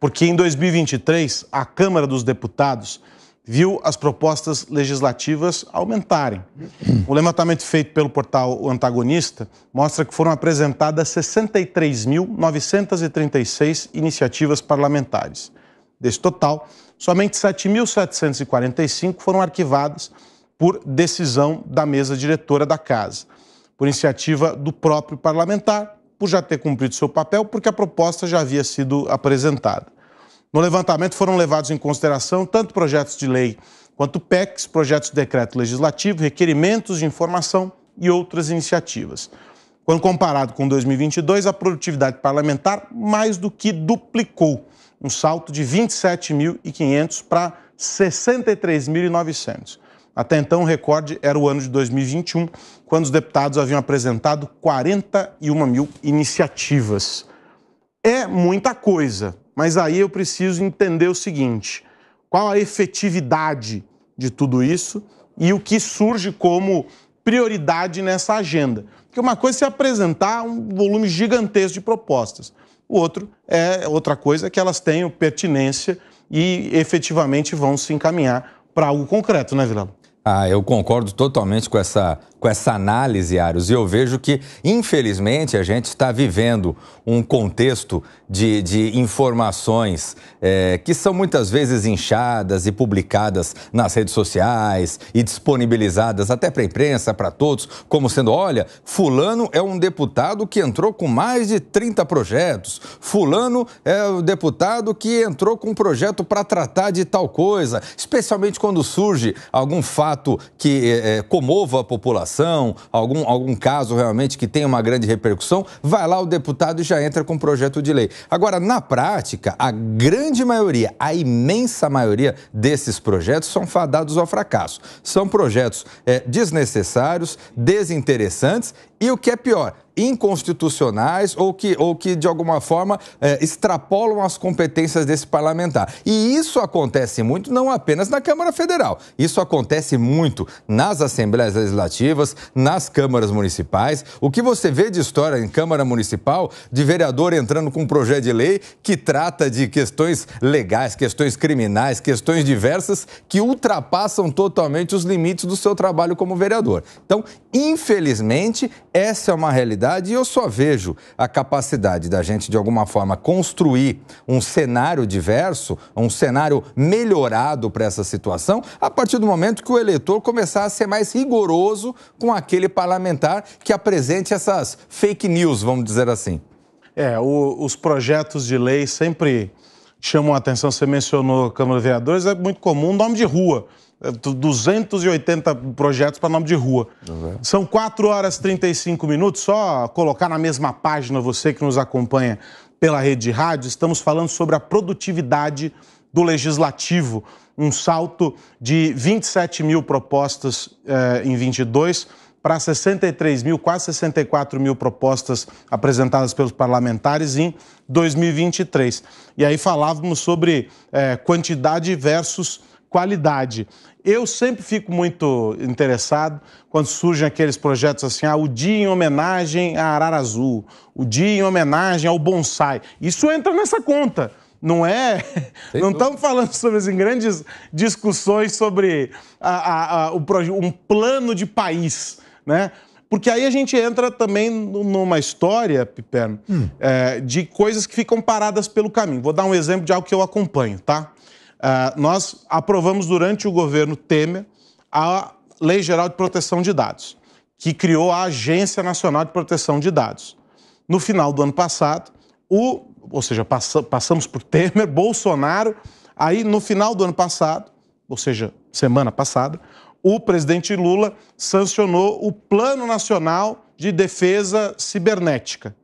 porque em 2023 a Câmara dos Deputados viu as propostas legislativas aumentarem. O levantamento feito pelo portal O Antagonista mostra que foram apresentadas 63.936 iniciativas parlamentares. Desse total, somente 7.745 foram arquivadas por decisão da mesa diretora da Casa, por iniciativa do próprio parlamentar por já ter cumprido seu papel, porque a proposta já havia sido apresentada. No levantamento foram levados em consideração tanto projetos de lei quanto PECs, projetos de decreto legislativo, requerimentos de informação e outras iniciativas. Quando comparado com 2022, a produtividade parlamentar mais do que duplicou, um salto de 27.500 para 63.900. Até então, o recorde era o ano de 2021, quando os deputados haviam apresentado 41 mil iniciativas. É muita coisa, mas aí eu preciso entender o seguinte: qual a efetividade de tudo isso e o que surge como prioridade nessa agenda? Porque uma coisa é apresentar um volume gigantesco de propostas, o outro é outra coisa é que elas tenham pertinência e efetivamente vão se encaminhar para algo concreto, né, Vila? Ah, eu concordo totalmente com essa com essa análise, Arios, e eu vejo que, infelizmente, a gente está vivendo um contexto de, de informações é, que são muitas vezes inchadas e publicadas nas redes sociais e disponibilizadas até para a imprensa, para todos, como sendo: olha, Fulano é um deputado que entrou com mais de 30 projetos, Fulano é o deputado que entrou com um projeto para tratar de tal coisa, especialmente quando surge algum fato que é, comova a população algum, algum caso realmente que tem uma grande repercussão, vai lá o deputado e já entra com um projeto de lei. Agora, na prática, a grande maioria, a imensa maioria desses projetos são fadados ao fracasso. São projetos é, desnecessários, desinteressantes e, o que é pior, inconstitucionais ou que, ou que de alguma forma, é, extrapolam as competências desse parlamentar. E isso acontece muito não apenas na Câmara Federal, isso acontece muito nas assembleias legislativas, nas câmaras municipais. O que você vê de história em Câmara Municipal de vereador entrando com um projeto de lei que trata de questões legais, questões criminais, questões diversas que ultrapassam totalmente os limites do seu trabalho como vereador. Então, infelizmente, essa é uma realidade realidade e eu só vejo a capacidade da gente, de alguma forma, construir um cenário diverso, um cenário melhorado para essa situação, a partir do momento que o eleitor começar a ser mais rigoroso com aquele parlamentar que apresente essas fake news, vamos dizer assim. É, o, os projetos de lei sempre chamam a atenção. Você mencionou Câmara de Vereadores, é muito comum o nome de rua. 280 projetos para nome de rua. Uhum. São 4 horas e 35 minutos, só colocar na mesma página você que nos acompanha pela rede de rádio, estamos falando sobre a produtividade do legislativo, um salto de 27 mil propostas eh, em 22 para 63 mil, quase 64 mil propostas apresentadas pelos parlamentares em 2023. E aí falávamos sobre eh, quantidade versus qualidade. Eu sempre fico muito interessado quando surgem aqueles projetos assim, ah, o dia em homenagem à Arara Azul, o dia em homenagem ao bonsai. Isso entra nessa conta. Não é? Sem não estamos falando sobre as assim, grandes discussões sobre a, a, a, um plano de país, né? Porque aí a gente entra também numa história, Piperno, hum. é, de coisas que ficam paradas pelo caminho. Vou dar um exemplo de algo que eu acompanho, tá? Ah, nós aprovamos durante o governo Temer a Lei Geral de Proteção de Dados, que criou a Agência Nacional de Proteção de Dados. No final do ano passado, o, ou seja, passamos por Temer, Bolsonaro, aí no final do ano passado, ou seja, semana passada, o presidente Lula sancionou o Plano Nacional de Defesa Cibernética,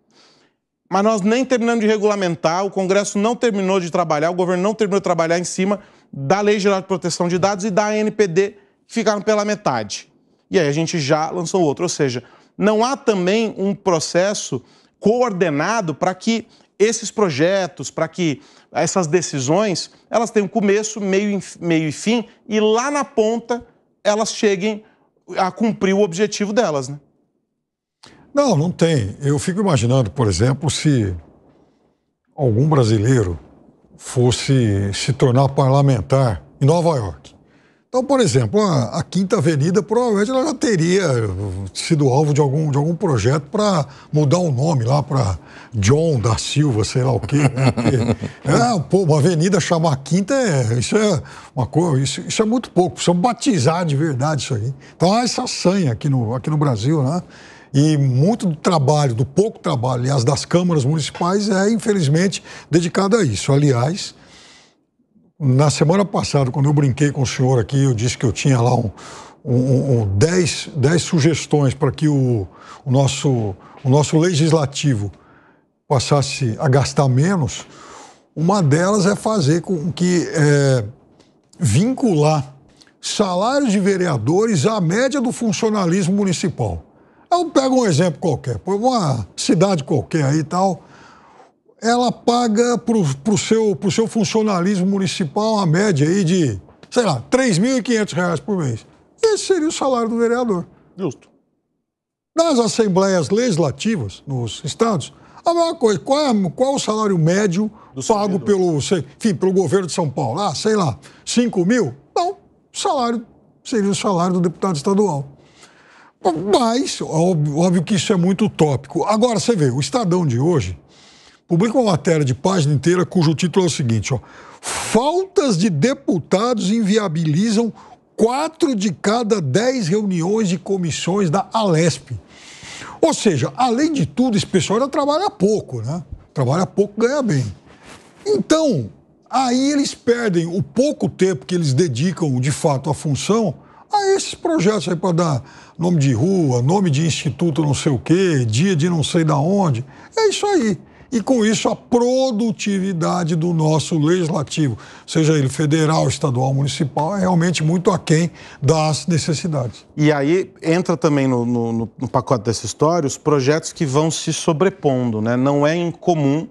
mas nós nem terminamos de regulamentar, o Congresso não terminou de trabalhar, o governo não terminou de trabalhar em cima da Lei Geral de Proteção de Dados e da ANPD, que ficaram pela metade. E aí a gente já lançou outro. Ou seja, não há também um processo coordenado para que esses projetos, para que essas decisões, elas tenham começo, meio, meio e fim, e lá na ponta elas cheguem a cumprir o objetivo delas, né? Não, não tem. Eu fico imaginando, por exemplo, se algum brasileiro fosse se tornar parlamentar em Nova York. Então, por exemplo, a, a Quinta Avenida provavelmente ela já teria eh, sido alvo de algum, de algum projeto para mudar o nome lá para John da Silva, sei lá o quê. Né? é, pô, uma avenida chamar Quinta, é, isso é uma coisa, isso, isso, é muito pouco. Precisamos batizar de verdade isso aí. Então há essa sanha aqui no, aqui no Brasil, né? E muito do trabalho, do pouco trabalho, aliás, das câmaras municipais, é, infelizmente, dedicado a isso. Aliás, na semana passada, quando eu brinquei com o senhor aqui, eu disse que eu tinha lá um, um, um sugestões para que o, o, nosso, o nosso legislativo passasse a gastar menos. Uma delas é fazer com que é, vincular salários de vereadores à média do funcionalismo municipal. Eu pego um exemplo qualquer, uma cidade qualquer aí e tal, ela paga para o seu, seu funcionalismo municipal uma média aí de, sei lá, R$ 3.500 por mês. Esse seria o salário do vereador. Justo. Nas assembleias legislativas, nos estados, a mesma coisa. Qual, é, qual é o salário médio do pago pelo, enfim, pelo governo de São Paulo? Ah, sei lá, 5 mil? Não, salário seria o salário do deputado estadual. Mas, óbvio, que isso é muito utópico. Agora, você vê, o Estadão de hoje publica uma matéria de página inteira cujo título é o seguinte: ó, Faltas de deputados inviabilizam quatro de cada dez reuniões de comissões da Alesp. Ou seja, além de tudo, esse pessoal ainda trabalha pouco, né? Trabalha pouco, ganha bem. Então, aí eles perdem o pouco tempo que eles dedicam de fato à função esses projetos aí para dar nome de rua, nome de instituto não sei o quê, dia de não sei da onde. É isso aí. E com isso a produtividade do nosso legislativo, seja ele federal, estadual, municipal, é realmente muito aquém das necessidades. E aí entra também no, no, no pacote dessa história os projetos que vão se sobrepondo, né? Não é incomum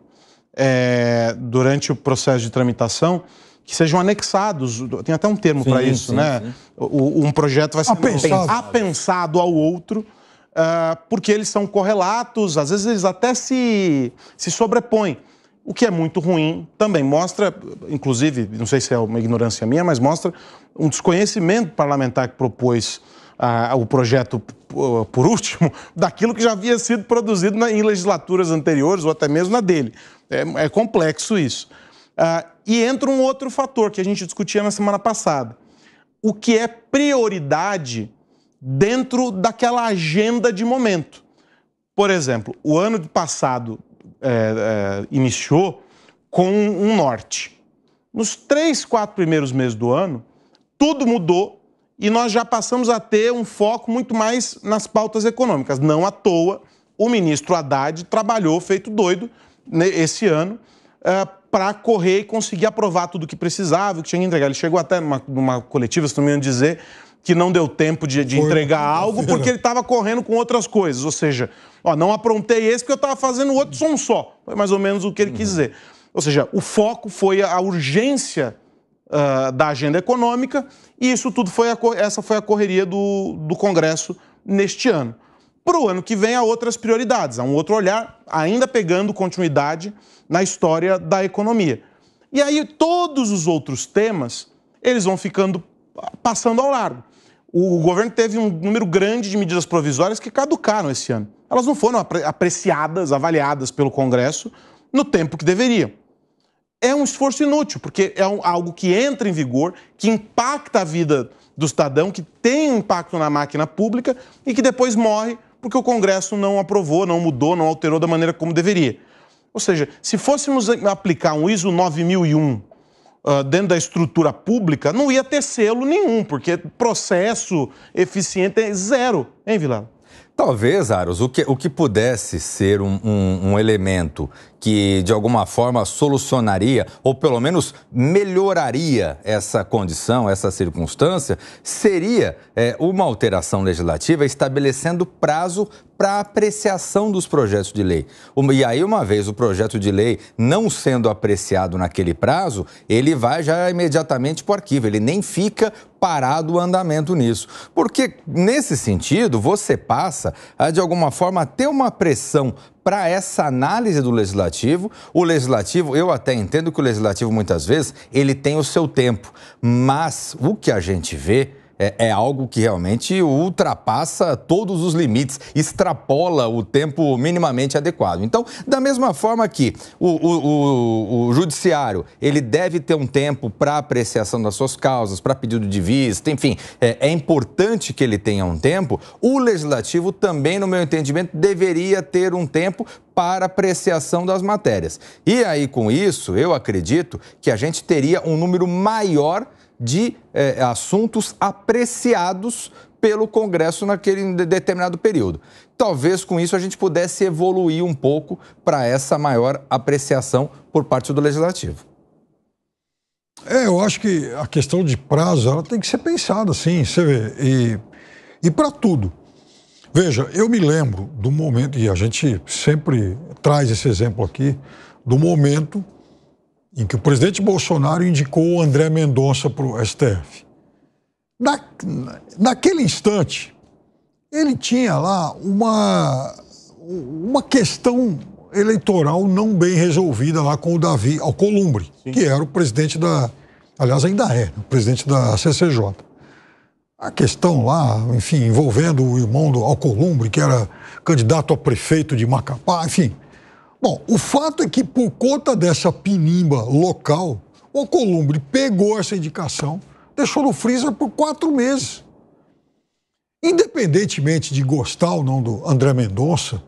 é, durante o processo de tramitação que sejam anexados. Tem até um termo para isso, sim, né? Sim. um projeto vai ser apensado, apensado ao outro. Uh, porque eles são correlatos, às vezes eles até se, se sobrepõem, o que é muito ruim também. Mostra, inclusive, não sei se é uma ignorância minha, mas mostra um desconhecimento parlamentar que propôs uh, o projeto, uh, por último, daquilo que já havia sido produzido na, em legislaturas anteriores ou até mesmo na dele. É, é complexo isso. E entra um outro fator que a gente discutia na semana passada. O que é prioridade dentro daquela agenda de momento. Por exemplo, o ano passado é, é, iniciou com um norte. Nos três, quatro primeiros meses do ano, tudo mudou e nós já passamos a ter um foco muito mais nas pautas econômicas. Não à toa, o ministro Haddad trabalhou feito doido esse ano é, para correr e conseguir aprovar tudo que precisava, que tinha que entregar. Ele chegou até numa, numa coletiva, se não me engano, dizer que não deu tempo de, de entregar algo porque ele estava correndo com outras coisas. Ou seja, ó, não aprontei esse porque eu estava fazendo outro som só. Foi mais ou menos o que ele uhum. quis dizer. Ou seja, o foco foi a urgência uh, da agenda econômica e isso tudo foi a, essa foi a correria do, do Congresso neste ano. Para o ano que vem, há outras prioridades, há um outro olhar, ainda pegando continuidade na história da economia. E aí todos os outros temas, eles vão ficando passando ao largo. O governo teve um número grande de medidas provisórias que caducaram esse ano. Elas não foram apreciadas, avaliadas pelo Congresso no tempo que deveriam. É um esforço inútil, porque é algo que entra em vigor, que impacta a vida do cidadão, que tem um impacto na máquina pública e que depois morre porque o Congresso não aprovou, não mudou, não alterou da maneira como deveria. Ou seja, se fôssemos aplicar um ISO 9001 uh, ah, dentro da estrutura pública, não ia ter selo nenhum, porque processo eficiente é zero, hein, Vilela? Talvez, Aros, o que, o que pudesse ser um, um, um elemento que de alguma forma solucionaria ou pelo menos melhoraria essa condição, essa circunstância, seria é, uma alteração legislativa estabelecendo prazo para apreciação dos projetos de lei. E aí, uma vez o projeto de lei não sendo apreciado naquele prazo, ele vai já imediatamente para o arquivo, ele nem fica parado o andamento nisso. Porque, nesse sentido, você passa a, de alguma forma, ter uma pressão para essa análise do legislativo. O legislativo, eu até entendo que o legislativo muitas vezes ele tem o seu tempo, mas o que a gente vê é, é, algo que realmente ultrapassa todos os limites, extrapola o tempo minimamente adequado. Então, da mesma forma que o, o, o, o judiciário ele deve ter um tempo para apreciação das suas causas, para pedido de vista, enfim, é, é, importante que ele tenha um tempo. O legislativo também, no meu entendimento, deveria ter um tempo para apreciação das matérias. E aí, com isso, eu acredito que a gente teria um número maior de é, assuntos apreciados pelo Congresso naquele determinado período. Talvez com isso a gente pudesse evoluir um pouco para essa maior apreciação por parte do Legislativo. É, eu acho que a questão de prazo ela tem que ser pensada, sim, você vê. E, e para tudo. Veja, eu me lembro do momento, e a gente sempre traz esse exemplo aqui, do momento em que o presidente Bolsonaro indicou o André Mendonça para o STF. Na, naquele instante, ele tinha lá uma, uma questão eleitoral não bem resolvida lá com o Davi Alcolumbre, Sim. que era o presidente da. Aliás, ainda é, o presidente da CCJ. A questão lá, enfim, envolvendo o irmão do Alcolumbre, que era candidato a prefeito de Macapá, enfim. Bom, o fato é que, por conta dessa pinimba local, o Columbre pegou essa indicação, deixou no freezer por quatro meses. Independentemente de gostar ou não do André Mendonça,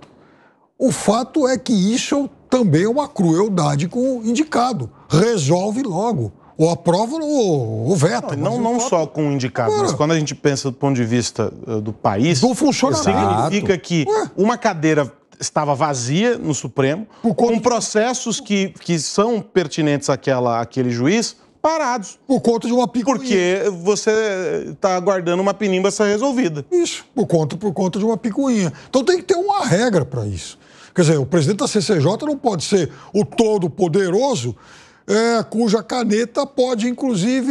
o fato é que isso é também é uma crueldade com o indicado. Resolve logo. Ou aprova ou, ou veta. Não, não, não só com o indicado, Ué. mas quando a gente pensa do ponto de vista eh, do país, do funcionamento. significa que Ué. uma cadeira estava vazia no Supremo, com processos que, que são pertinentes àquela, àquele juiz parados. Por conta de uma picuinha. Porque você está aguardando uma pinimba ser resolvida. Isso, por conta, por conta de uma picuinha. Então tem que ter uma regra para isso. Quer dizer, o presidente da CCJ não pode ser o todo poderoso é, cuja caneta pode, inclusive,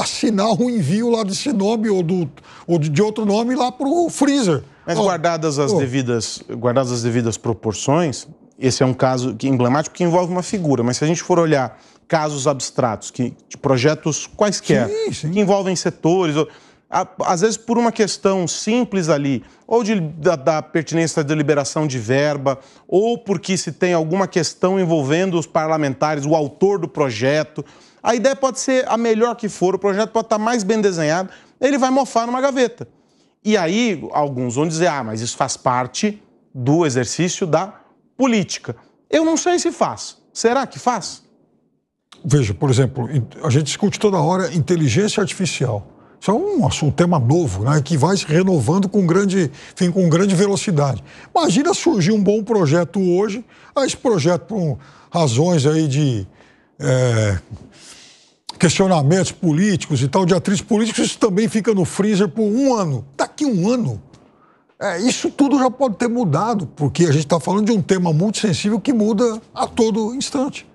assinar um envio lá de nome ou, do, ou de outro nome lá para o freezer. Mas oh, guardadas, as oh. devidas, guardadas as devidas proporções, esse é um caso que, emblemático que envolve uma figura, mas se a gente for olhar casos abstratos, que, de projetos quaisquer, sim, sim. que envolvem setores. Ou, a, às vezes por uma questão simples ali, ou de, da, da, pertinência da deliberação de verba, ou porque se tem alguma questão envolvendo os parlamentares, o autor do projeto. A ideia pode ser a melhor que for, o projeto pode estar mais bem desenhado, ele vai mofar numa gaveta. E aí alguns vão dizer: ah, mas isso faz parte do exercício da política. Eu não sei se faz. Será que faz? Veja, por exemplo, a gente discute toda hora inteligência artificial. Isso é um, assunto tema novo, né, que vai se renovando com grande, enfim, com grande velocidade. Imagina surgir um bom projeto hoje, ah, esse projeto por razões aí de é questionamentos políticos e tal, de atrizes políticos, isso também fica no freezer por um ano. Daqui um ano, é, isso tudo já pode ter mudado, porque a gente está falando de um tema muito sensível que muda a todo instante.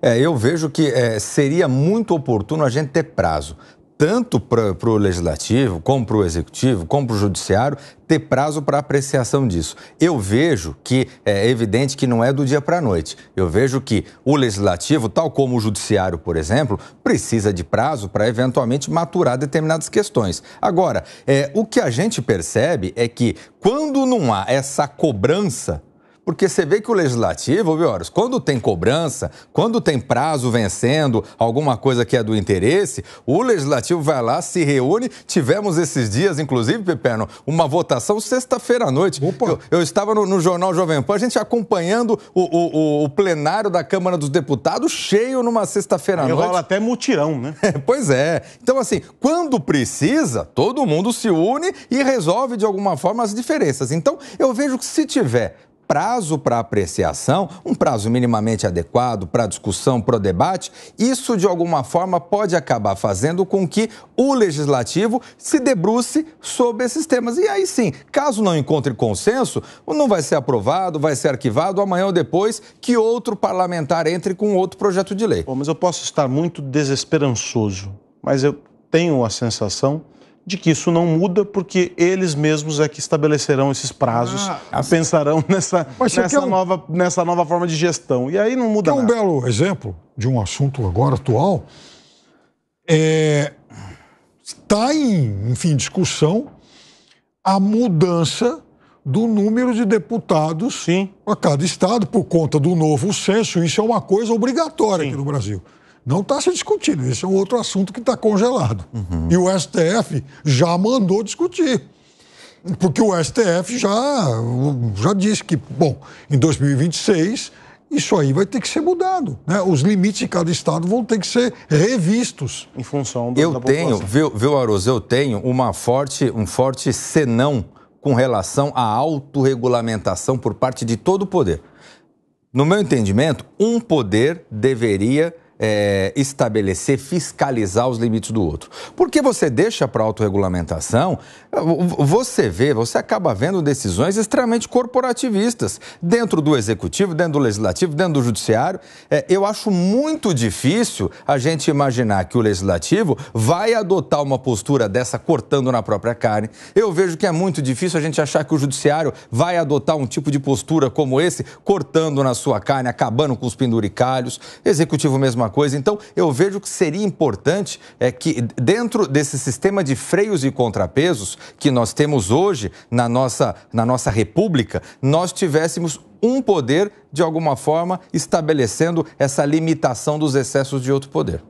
É, eu vejo que é, seria muito oportuno a gente ter prazo tanto para o legislativo, como para o executivo, como para o judiciário, ter prazo para apreciação disso. Eu vejo que é evidente que não é do dia para a noite. Eu vejo que o legislativo, tal como o judiciário, por exemplo, precisa de prazo para eventualmente maturar determinadas questões. Agora, é, o que a gente percebe é que quando não há essa cobrança porque você vê que o legislativo, viu, Horus, quando tem cobrança, quando tem prazo vencendo, alguma coisa que é do interesse, o legislativo vai lá, se reúne. Tivemos esses dias, inclusive, Peperno, uma votação sexta-feira à noite. Eu, eu, estava no, no, Jornal Jovem Pan, a gente acompanhando o, o, o plenário da Câmara dos Deputados cheio numa sexta-feira à noite. Rola até mutirão, né? pois é. Então, assim, quando precisa, todo mundo se une e resolve de alguma forma as diferenças. Então, eu vejo que se tiver prazo para apreciação, um prazo minimamente adequado para discussão, para debate, isso de alguma forma pode acabar fazendo com que o legislativo se debruce sobre esses temas. E aí sim, caso não encontre consenso, não vai ser aprovado, vai ser arquivado amanhã ou depois que outro parlamentar entre com outro projeto de lei. Bom, mas eu posso estar muito desesperançoso, mas eu tenho a sensação de que isso não muda, porque eles mesmos é que estabelecerão esses prazos, ah, pensarão nessa, nessa, é um, nova, nessa nova forma de gestão. E aí não muda nada. É um belo exemplo de um assunto agora atual. Está é, tá em, enfim, discussão a mudança do número de deputados Sim. a cada estado por conta do novo censo. Isso é uma coisa obrigatória Sim. aqui no Brasil. Não está se discutindo, esse é um outro assunto que está congelado. Uhum. E o STF já mandou discutir. Porque o STF já, já disse que, bom, em 2026 isso aí vai ter que ser mudado. Né? Os limites de cada estado vão ter que ser revistos. Em função do, eu da tenho, população. Viu, viu eu tenho uma forte, um forte senão com relação à autorregulamentação por parte de todo o poder. No meu entendimento, um poder deveria é, estabelecer, fiscalizar os limites do outro. Porque você deixa para autorregulamentação, você vê, você acaba vendo decisões extremamente corporativistas dentro do executivo, dentro do legislativo, dentro do judiciário. É, eu acho muito difícil a gente imaginar que o legislativo vai adotar uma postura dessa cortando na própria carne. Eu vejo que é muito difícil a gente achar que o judiciário vai adotar um tipo de postura como esse, cortando na sua carne, acabando com os penduricalhos. Executivo mesmo mesma coisa. Então, eu vejo que seria importante é, que, dentro desse sistema de freios e contrapesos que nós temos hoje na nossa, na nossa república, nós tivéssemos um poder, de alguma forma, estabelecendo essa limitação dos excessos de outro poder.